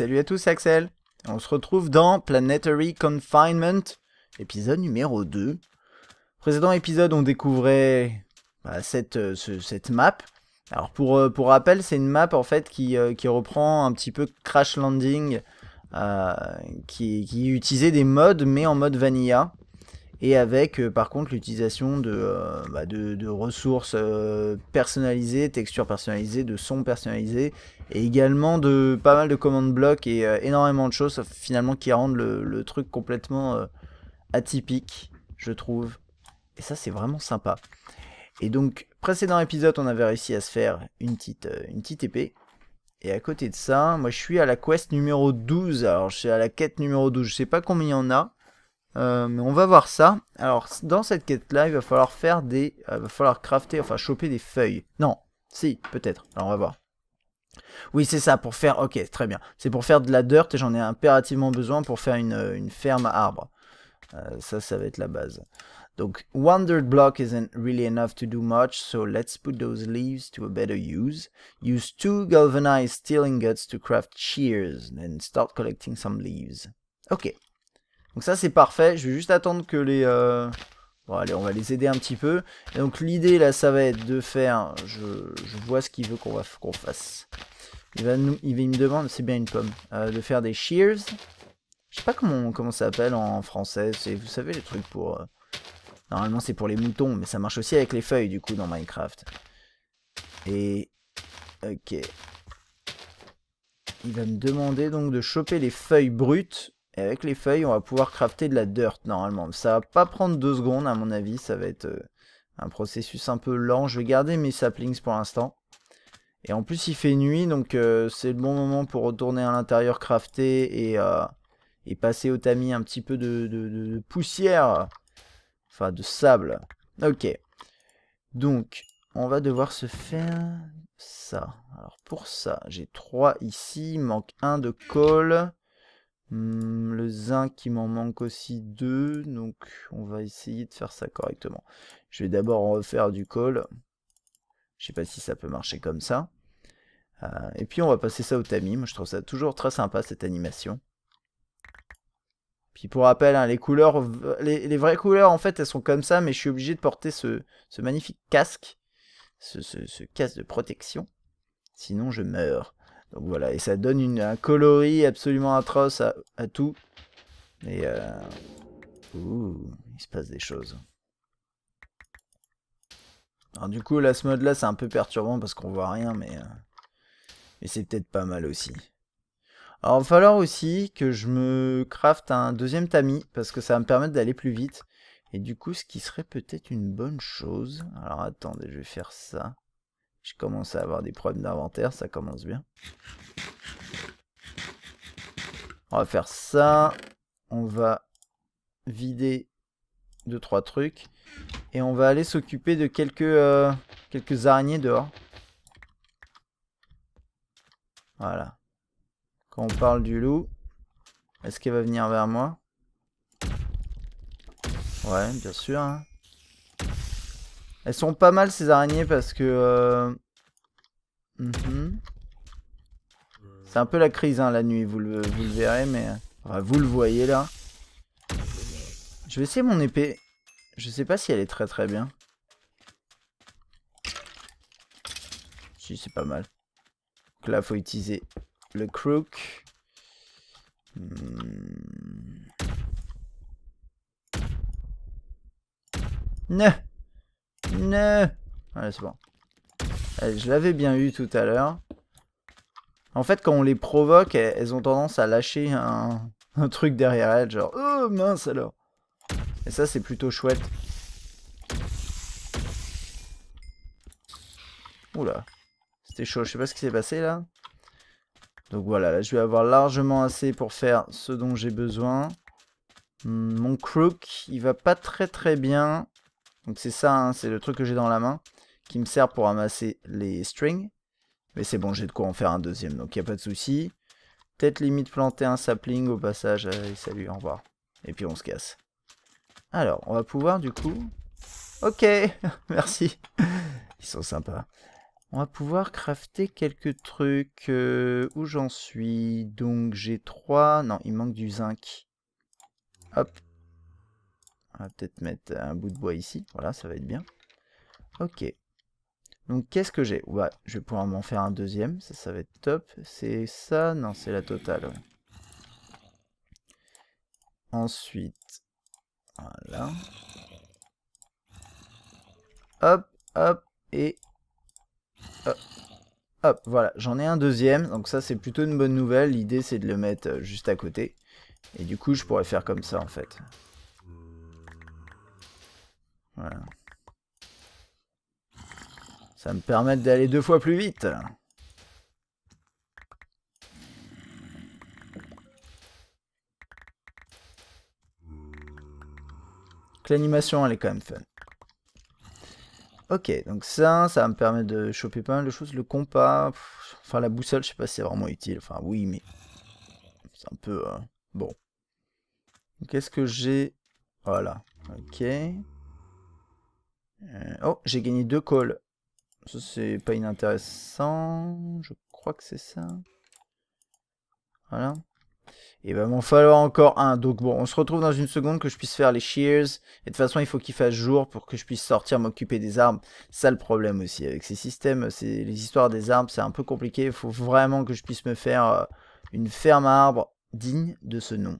Salut à tous, Axel. On se retrouve dans Planetary Confinement, épisode numéro 2. Précédent épisode, on découvrait bah, cette, euh, cette map. Alors pour, euh, pour rappel, c'est une map en fait qui, euh, reprend un petit peu Crash Landing, qui utilisait des modes mais en mode vanilla et avec euh, par contre l'utilisation de, euh, bah, de, ressources euh, personnalisées, textures personnalisées, de sons personnalisés, et également de pas mal de commandes blocs et énormément de choses finalement qui rendent le, truc complètement atypique, je trouve. Et ça c'est vraiment sympa. Et donc précédent épisode on avait réussi à se faire une petite, une petite épée. Et à côté de ça, moi je suis à la quest numéro 12. Alors je suis à la quête numéro 12. Je sais pas combien il y en a. Euh, on va voir ça. Alors, dans cette quête-là, il va falloir faire des... Euh, il va falloir crafter, enfin choper des feuilles. Non, si, peut-être. Alors, on va voir. Oui, c'est ça, pour faire... Ok, très bien. C'est pour faire de la dirt et j'en ai impérativement besoin pour faire une, euh, ferme à arbres. ça, ça va être la base. Donc, one dirt block isn't really enough to do much, so let's put those leaves to a better use. Use two galvanized steel ingots to craft shears, then start collecting some leaves. Ok, donc ça c'est parfait, je vais juste attendre que les... Euh, bon allez, on va les aider un petit peu. donc l'idée là, ça va être de faire... Je, vois ce qu'il veut qu'on fasse. Il va nous... Il, me demande, c'est bien une pomme, euh, de faire des shears. Je sais pas comment, comment ça s'appelle en français, vous savez les trucs pour... Euh, normalement c'est pour les moutons, mais ça marche aussi avec les feuilles du coup dans Minecraft. Et... Ok. Il va me demander donc de choper les feuilles brutes avec les feuilles, on va pouvoir crafter de la dirt normalement. Ça va pas prendre deux secondes à mon avis, ça va être euh, un processus un peu lent. Je vais garder mes saplings pour l'instant. Et en plus il fait nuit, donc euh, c'est le bon moment pour retourner à l'intérieur crafter et, euh, passer au tamis un petit peu de, de, poussière. Enfin de sable. Ok. Donc on va devoir se faire ça. Alors pour ça, j'ai trois ici, il manque un de colle. Hum, le zinc, qui m'en manque aussi deux, donc on va essayer de faire ça correctement. Je vais d'abord en refaire du col. Je sais pas si ça peut marcher comme ça. Euh, et puis on va passer ça au tamis. Moi je trouve ça toujours très sympa cette animation. Puis pour rappel, hein, les couleurs, les, vraies couleurs en fait elles sont comme ça, mais je suis obligé de porter ce, magnifique casque, ce casque de protection. Sinon je meurs. Donc voilà, et ça donne une, un coloris absolument atroce à, tout. Et euh... Ouh, il se passe des choses. Alors du coup, là, ce mode-là, c'est un peu perturbant parce qu'on voit rien, mais... Euh, mais c'est peut-être pas mal aussi. Alors, il va falloir aussi que je me crafte un deuxième tamis, parce que ça va me permettre d'aller plus vite. Et du coup, ce qui serait peut-être une bonne chose... Alors, attendez, je vais faire ça. Je commence à avoir des problèmes d'inventaire, ça commence bien. On va faire ça. On va vider deux trois trucs et on va aller s'occuper de quelques euh, quelques araignées dehors. Voilà. Quand on parle du loup, est-ce qu'il va venir vers moi Ouais, bien sûr. Hein. Elles sont pas mal ces araignées parce que... Euh, mhm. C'est un peu la crise hein, la nuit, vous le, verrez, mais... vous le voyez là. Je vais essayer mon épée. Je sais pas si elle est très très bien. Si, c'est pas mal. Donc là, faut utiliser le crook. Hmm. Ne Allez, c'est bon. Eh, je l'avais bien eu tout à l'heure. En fait, quand on les provoque, eh, elles ont tendance à lâcher un, un truc derrière elles, genre « Oh, mince alors !» Et ça, c'est plutôt chouette. Oula, c'était chaud, je sais pas ce qui s'est passé là. Donc voilà, là je vais avoir largement assez pour faire ce dont j'ai besoin. Hmm, mon crook, il va pas très très bien. Donc c'est ça, hein, c'est le truc que j'ai dans la main qui me sert pour ramasser les strings. Mais c'est bon, j'ai de quoi en faire un deuxième, donc il n'y a pas de souci. Peut-être limite planter un sapling au passage. Allez, salut, au revoir. Et puis on se casse. Alors, on va pouvoir du coup... Ok, merci. Ils sont sympas. On va pouvoir crafter quelques trucs. Euh, où j'en suis Donc j'ai 3... Non, il manque du zinc. Hop, on va peut-être mettre un bout de bois ici. Voilà, ça va être bien. Ok. Donc qu'est-ce que j'ai Ouais, Je vais pouvoir m'en faire un deuxième. Ça, ça va être top. C'est ça Non, c'est la totale. Ensuite, voilà. Hop, hop, et hop. hop voilà, j'en ai un deuxième, donc ça c'est plutôt une bonne nouvelle, l'idée c'est de le mettre euh, juste à côté, et du coup je pourrais faire comme ça en fait. Ça me permet d'aller deux fois plus vite. L'animation, elle est quand même fun. Ok, donc ça, ça me permet de choper pas mal de choses. Le compas, enfin la boussole, je sais pas si c'est vraiment utile. Enfin oui, mais c'est un peu... Euh, bon. Qu'est-ce que j'ai Voilà, ok. Euh, oh, j'ai gagné deux calls. Ça, c'est pas inintéressant. Je crois que c'est ça. Voilà. Et eh ben, va m'en falloir encore un. Donc bon, on se retrouve dans une seconde que je puisse faire les shears. Et de toute façon, il faut qu'il fasse jour pour que je puisse sortir m'occuper des arbres, Ça le problème aussi avec ces systèmes, c'est les histoires des arbres c'est un peu compliqué. Il faut vraiment que je puisse me faire euh, une ferme arbre digne de ce nom.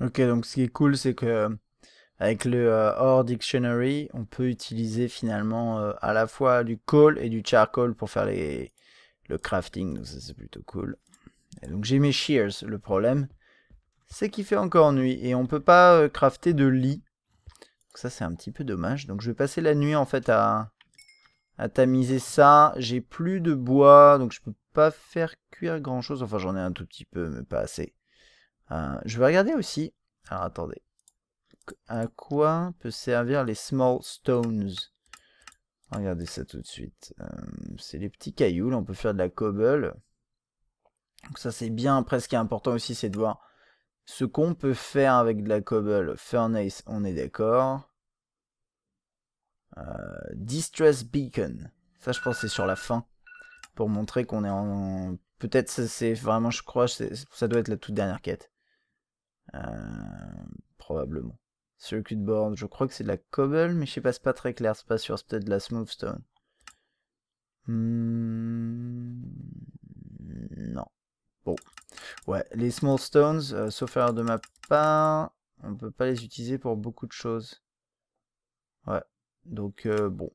Ok, donc ce qui est cool, c'est que euh, avec le euh, OR Dictionary, on peut utiliser finalement euh, à la fois du coal et du charcoal pour faire les, le crafting, donc ça c'est plutôt cool. donc j'ai mes shears, le problème, c'est qu'il fait encore nuit et on peut pas crafter de lit. Donc ça c'est un petit peu dommage, donc je vais passer la nuit en fait à, à tamiser ça. J'ai plus de bois, donc je peux pas faire cuire grand chose, enfin j'en ai un tout petit peu, mais pas assez. Euh, je vais regarder aussi. Alors attendez. À quoi peut servir les small stones Regardez ça tout de suite. Euh, c'est les petits cailloux. on peut faire de la cobble. Donc ça, c'est bien. Après, ce qui est important aussi, c'est de voir ce qu'on peut faire avec de la cobble. Furnace, on est d'accord. Euh, distress Beacon. Ça, je pense, c'est sur la fin. Pour montrer qu'on est en... Peut-être, c'est vraiment, je crois, ça doit être la toute dernière quête. Euh, probablement. Circuit board, je crois que c'est de la cobble, mais je sais pas, c'est pas très clair, c'est pas sûr, c'est peut-être de la smooth stone. Hmm, non. Bon. Ouais, les small stones, euh, sauf erreur de ma part, on peut pas les utiliser pour beaucoup de choses. Ouais. Donc, euh, bon.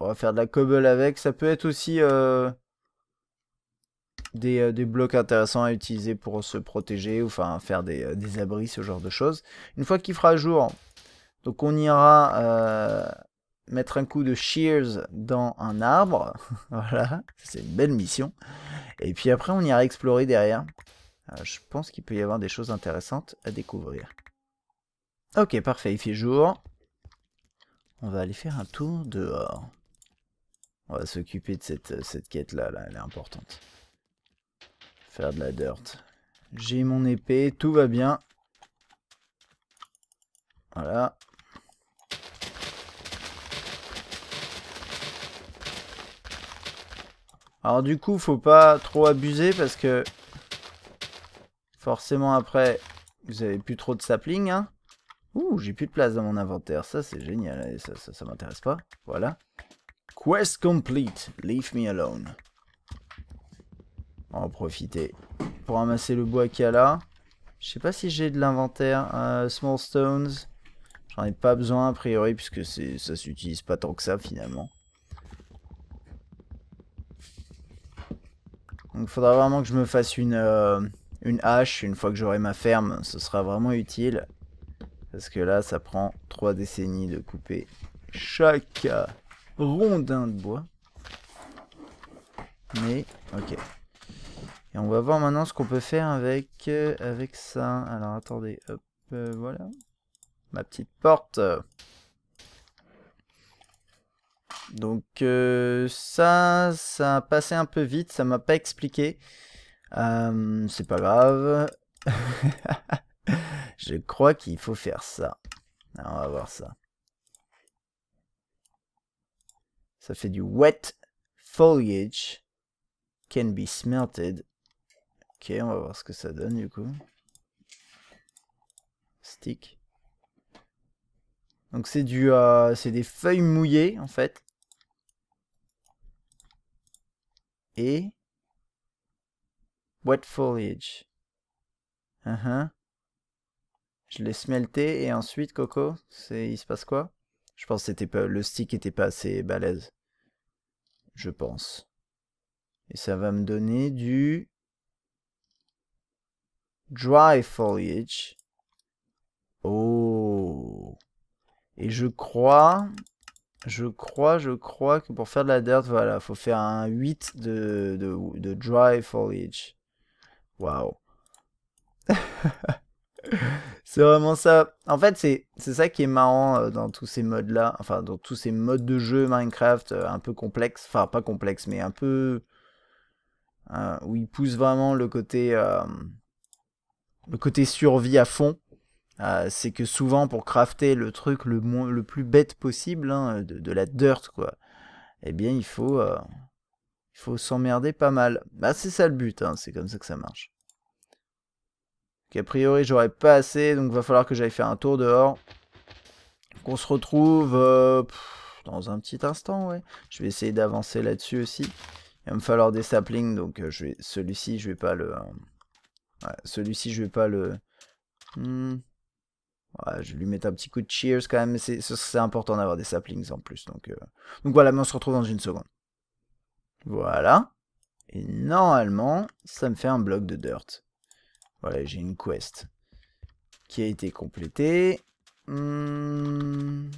On va faire de la cobble avec. Ça peut être aussi... Euh, des, blocs intéressants à utiliser pour se protéger, ou enfin faire euh, des, abris, ce genre de choses. Une fois qu'il fera jour, donc on ira euh, mettre un coup de shears dans un arbre. voilà, c'est une belle mission. Et puis après, on ira explorer derrière. je pense qu'il peut y avoir des choses intéressantes à découvrir. Ok, parfait, il fait jour. On va aller faire un tour dehors. On va s'occuper de cette, cette quête là, elle est importante. Faire de la dirt. J'ai mon épée, tout va bien. Voilà. Alors du coup, faut pas trop abuser parce que forcément après, vous avez plus trop de sapling. Hein. Ouh, j'ai plus de place dans mon inventaire. Ça, c'est génial. Ça, ça, ça m'intéresse pas. Voilà. Quest complete. Leave me alone. On va en profiter pour ramasser le bois qu'il y a là. Je sais pas si j'ai de l'inventaire. Euh, small stones. J'en ai pas besoin a priori puisque ça s'utilise pas tant que ça finalement. Donc faudra vraiment que je me fasse une, euh, une hache une fois que j'aurai ma ferme. Ce sera vraiment utile. Parce que là ça prend trois décennies de couper chaque rondin de bois. Mais ok on va voir maintenant ce qu'on peut faire avec, euh, avec ça. Alors attendez, hop, euh, voilà. Ma petite porte. Donc euh, ça, ça a passé un peu vite, ça m'a pas expliqué. C'est pas grave. Je crois qu'il faut faire ça. on va voir ça. Ça fait du wet foliage can be smelted Ok, on va voir ce que ça donne du coup. Stick. Donc c'est du, euh, c'est des feuilles mouillées en fait. Et wet foliage. Uh -huh. Je l'ai smelté et ensuite Coco, c'est il se passe quoi Je pense que c'était pas le stick était pas assez balèze. Je pense. Et ça va me donner du Dry foliage. Oh. Et je crois... Je crois, je crois que pour faire de la dirt, voilà, faut faire un 8 de, de, dry foliage. Waouh. c'est vraiment ça. En fait, c'est ça qui est marrant euh, dans tous ces modes-là. Enfin, dans tous ces modes de jeu Minecraft euh, un peu complexes. Enfin, pas complexes, mais un peu... Euh, où ils poussent vraiment le côté le côté survie à fond. Euh, c'est que souvent pour crafter le truc le, le plus bête possible, hein, de, la dirt quoi, eh bien il faut, euh, il faut s'emmerder pas mal. Bah c'est ça le but, hein, c'est comme ça que ça marche. a priori j'aurais pas assez, donc il va falloir que j'aille faire un tour dehors. Qu'on se retrouve euh, dans un petit instant, ouais. Je vais essayer d'avancer là-dessus aussi. Il va me falloir des saplings, donc celui-ci je vais pas le... Celui-ci, je vais pas le... Hmm. je vais lui mettre un petit coup de cheers quand même. C'est important d'avoir des saplings en plus. Donc, euh. donc voilà, mais on se retrouve dans une seconde. Voilà. Et normalement, ça me fait un bloc de dirt. Voilà, j'ai une quest qui a été complétée. Hmm.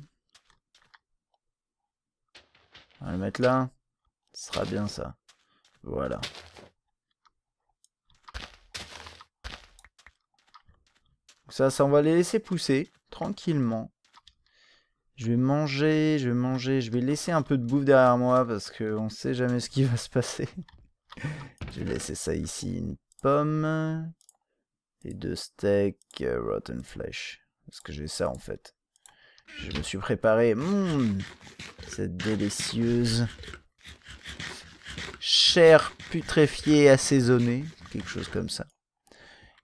On va le mettre là. Ce sera bien ça. Voilà. Ça, on va les laisser pousser tranquillement. Je vais manger, je vais manger, je vais laisser un peu de bouffe derrière moi parce qu'on sait jamais ce qui va se passer. je vais laisser ça ici, une pomme et deux steaks euh, rotten flesh. Parce que j'ai ça en fait. Je me suis préparé mmm, cette délicieuse chair putréfiée assaisonnée, quelque chose comme ça.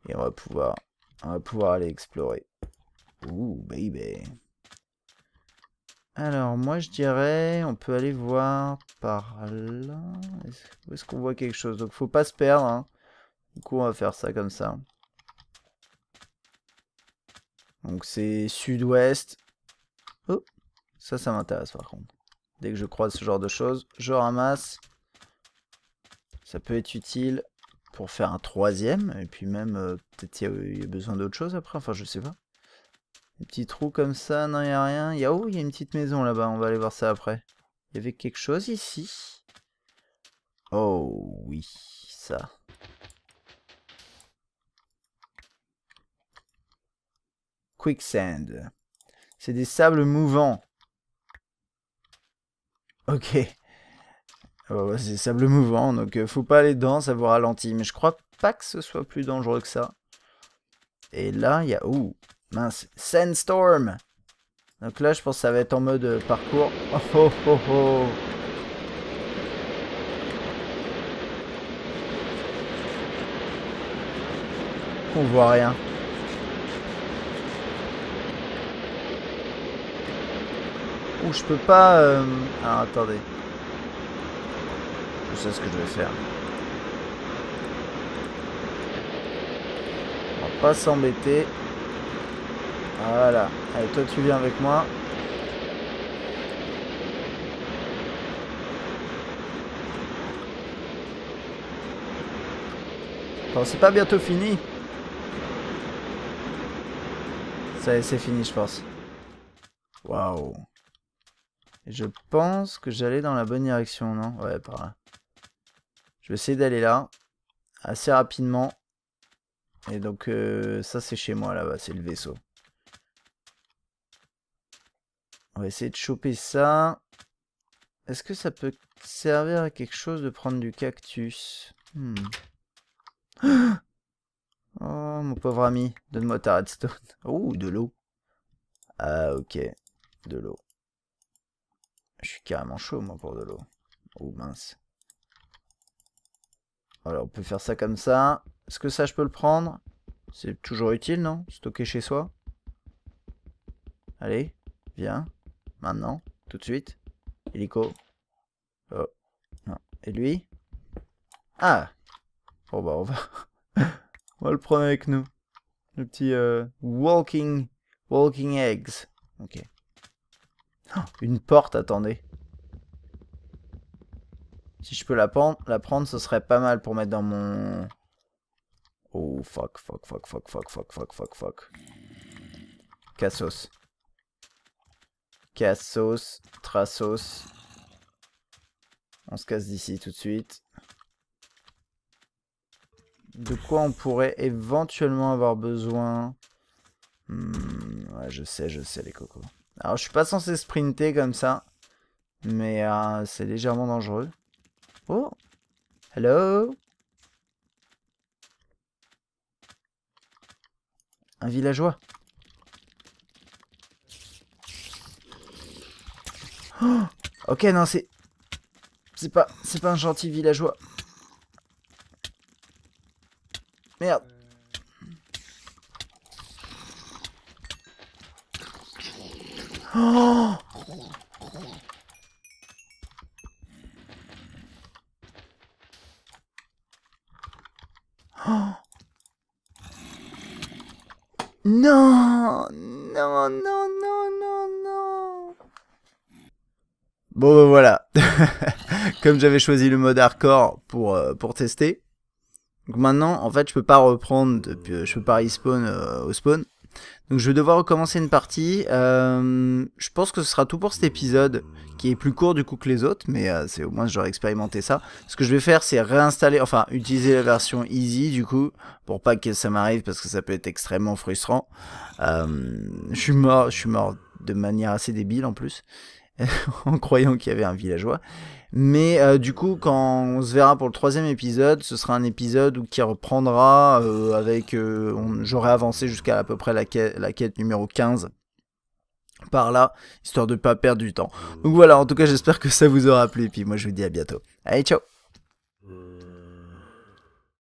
Et on va pouvoir on va pouvoir aller explorer. Ouh, baby. Alors, moi, je dirais, on peut aller voir par là. Est-ce qu'on voit quelque chose Donc, faut pas se perdre. Hein. Du coup, on va faire ça comme ça. Donc, c'est sud-ouest. Oh, ça, ça m'intéresse, par contre. Dès que je croise ce genre de choses, je ramasse. Ça peut être utile pour faire un troisième. Et puis même, euh, peut-être il y, a besoin d'autre chose après. Enfin, je sais pas. Des petits trous comme ça, non, il a rien. Il y a, oh, il y a une petite maison là-bas. On va aller voir ça après. Il y avait quelque chose ici. Oh oui, ça. Quicksand. C'est des sables mouvants. Ok. Oh, c'est sable mouvant, donc euh, faut pas aller dedans, ça vous ralentit. Mais je crois pas que ce soit plus dangereux que ça. Et là, il y a... Ouh, mince, Sandstorm Donc là, je pense que ça va être en mode euh, parcours. Oh, oh, oh, oh. On voit rien. Ou je peux pas... Euh, ah, attendez. Je sais ce que je vais faire. On va pas s'embêter. Voilà. Allez, toi tu viens avec moi. Bon, c'est pas bientôt fini Ça c'est fini, je pense. Waouh. Je pense que j'allais dans la bonne direction, non Ouais, par je vais essayer d'aller là. Assez rapidement. Et donc euh, ça c'est chez moi là-bas, c'est le vaisseau. On va essayer de choper ça. Est-ce que ça peut servir à quelque chose de prendre du cactus hmm. Oh mon pauvre ami, donne-moi ta redstone. Oh, de l'eau. Ah ok, de l'eau. Je suis carrément chaud moi pour de l'eau. Oh mince. Alors, on peut faire ça comme ça. Est-ce que ça, je peux le prendre C'est toujours utile, non Stocker chez soi. Allez, viens. Maintenant, tout de suite. Hélico. Oh, Et lui Ah Bon, bah, on va... on le prendre avec nous. Le petit euh, walking... Walking eggs. Ok. Oh, une porte, attendez. Si je peux la prendre, la prendre, ce serait pas mal pour mettre dans mon... Oh, fuck, fuck, fuck, fuck, fuck, fuck, fuck, fuck, fuck. Cassos. Cassos, Trassos. On se casse d'ici tout de suite. De quoi on pourrait éventuellement avoir besoin hmm, ouais, je sais, je sais les cocos. Alors je suis pas censé sprinter comme ça, mais euh, c'est légèrement dangereux. Hello Un villageois. Oh, ok, non, c'est... C'est pas... C'est pas un gentil villageois. Merde. Oh Non Non, non, non, non, non Bon ben voilà, comme j'avais choisi le mode hardcore pour, euh, pour tester. Donc maintenant, en fait, je peux pas reprendre, depuis, euh, je peux pas respawn euh, au spawn. Donc je vais devoir recommencer une partie. Euh, je pense que ce sera tout pour cet épisode, qui est plus court du coup que les autres, mais euh, c'est au moins j'aurais expérimenté ça. Ce que je vais faire, c'est réinstaller, enfin utiliser la version easy du coup, pour pas que ça m'arrive, parce que ça peut être extrêmement frustrant. Euh, je suis mort, je suis mort de manière assez débile en plus. en croyant qu'il y avait un villageois. Mais euh, du coup, quand on se verra pour le troisième épisode, ce sera un épisode qui reprendra euh, avec. Euh, j'aurai avancé jusqu'à à peu près la quête, la quête numéro 15 par là, histoire de ne pas perdre du temps. Donc voilà, en tout cas, j'espère que ça vous aura plu. Et puis moi, je vous dis à bientôt. Allez, ciao!